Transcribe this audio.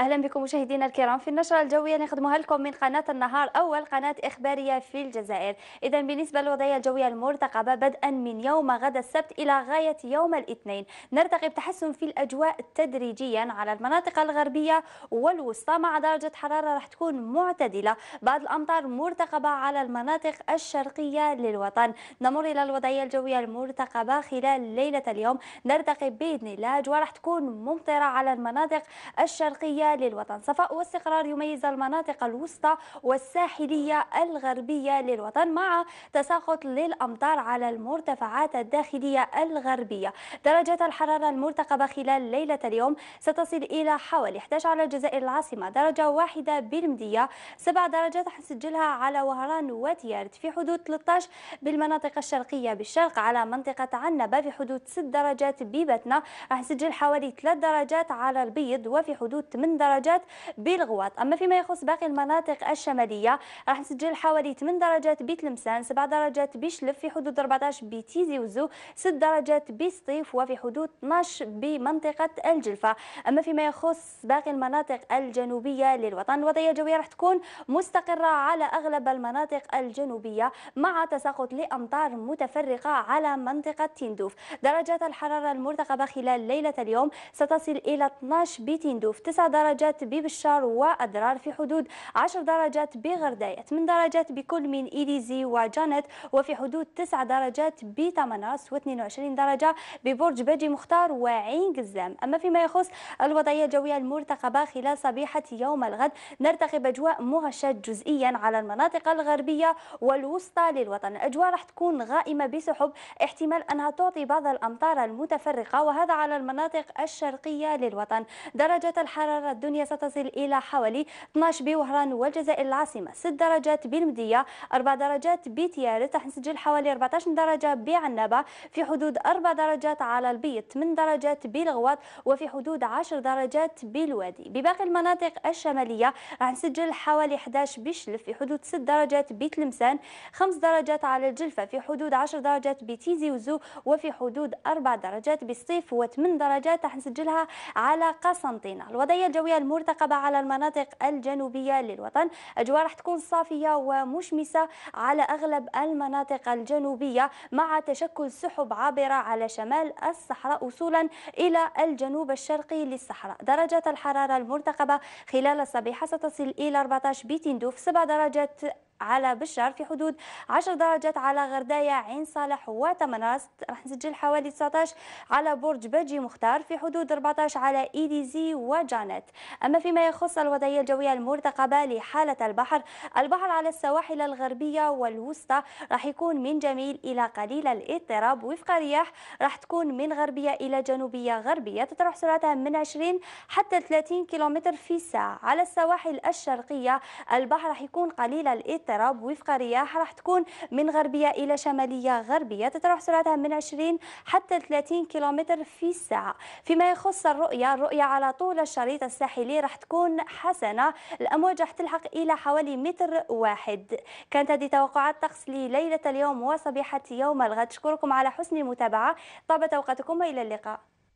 اهلا بكم مشاهدينا الكرام في النشره الجويه نخدمها لكم من قناه النهار اول قناه اخباريه في الجزائر اذا بالنسبه للوضعيه الجويه المرتقبه بدءا من يوم غدا السبت الى غايه يوم الاثنين نرتقب تحسن في الاجواء تدريجيا على المناطق الغربيه والوسطى مع درجه حراره راح تكون معتدله بعض الامطار مرتقبه على المناطق الشرقيه للوطن نمر الى الوضعيه الجويه المرتقبه خلال ليله اليوم نرتقب باذن الله اجواء راح تكون ممطره على المناطق الشرقيه للوطن صفاء واستقرار يميز المناطق الوسطى والساحلية الغربية للوطن مع تساقط للأمطار على المرتفعات الداخلية الغربية درجة الحرارة المرتقبة خلال ليلة اليوم ستصل إلى حوالي 11 على الجزائر العاصمة درجة واحدة بالمدية سبع درجات سجلها على وهران وتيارت في حدود 13 بالمناطق الشرقية بالشرق على منطقة عنبة في حدود 6 درجات ببتنا راح نسجل حوالي 3 درجات على البيض وفي حدود 8 درجات بالغواط أما فيما يخص باقي المناطق الشمالية راح نسجل حوالي 8 درجات بتلمسان 7 درجات بشلف في حدود 14 بتيزي وزو 6 درجات بسطيف وفي حدود 12 بمنطقة الجلفة أما فيما يخص باقي المناطق الجنوبية للوطن الوضعية الجوية راح تكون مستقرة على أغلب المناطق الجنوبية مع تساقط لأمطار متفرقة على منطقة تندوف درجات الحرارة المرتقبة خلال ليلة اليوم ستصل إلى 12 بتندوف 9 درجات درجات ببشار وأدرار في حدود 10 درجات بغرداية 8 درجات بكل من إيليزي وجانت وفي حدود 9 درجات بتمناس و22 درجة ببرج باجي مختار وعين قزام أما فيما يخص الوضعية الجوية المرتقبة خلال صبيحة يوم الغد نرتقب أجواء مغشاة جزئيا على المناطق الغربية والوسطى للوطن الأجواء راح تكون غائمة بسحب احتمال أنها تعطي بعض الأمطار المتفرقة وهذا على المناطق الشرقية للوطن درجة الحرارة حرارة الدنيا ستصل إلى حوالي 12 بوهران والجزائر العاصمة 6 درجات بالمدية 4 درجات بتيارت راح نسجل حوالي 14 درجة بعنابة في حدود 4 درجات على البيض 8 درجات بالغواط وفي حدود 10 درجات بالوادي بباقي المناطق الشمالية راح نسجل حوالي 11 بشلف في حدود 6 درجات بتلمسان 5 درجات على الجلفة في حدود 10 درجات بتيزي وزو وفي حدود 4 درجات بالصيف و8 درجات راح نسجلها على قسنطينة الوضعية الجوية المرتقبة على المناطق الجنوبية للوطن أجواء راح تكون صافية ومشمسة على أغلب المناطق الجنوبية مع تشكل سحب عابرة على شمال الصحراء وصولا إلى الجنوب الشرقي للصحراء درجة الحرارة المرتقبة خلال الصبيحة ستصل إلى 14 بتندوف 7 درجات على بشار في حدود 10 درجات على غردايا عين صالح وتمناس راح نسجل حوالي 19 على برج بجي مختار في حدود 14 على ايديزي وجانت أما فيما يخص الوضعية الجوية المرتقبة لحالة البحر البحر على السواحل الغربية والوسطى راح يكون من جميل إلى قليل الاضطراب وفق رياح راح تكون من غربية إلى جنوبية غربية تتراوح سرعتها من 20 حتى 30 كيلومتر في الساعة على السواحل الشرقية البحر راح يكون قليل الاضطراب وفق رياح راح تكون من غربية إلى شمالية غربية تتراوح سرعتها من 20 حتى 30 كيلومتر في الساعة فيما يخص الرؤية الرؤية على طول الشريط الساحلي راح تكون حسنة الأمواج راح تلحق إلى حوالي متر واحد كانت هذه توقعات طقس لليلة اليوم وصبيحة يوم الغد شكركم على حسن المتابعة طابت أوقاتكم الى اللقاء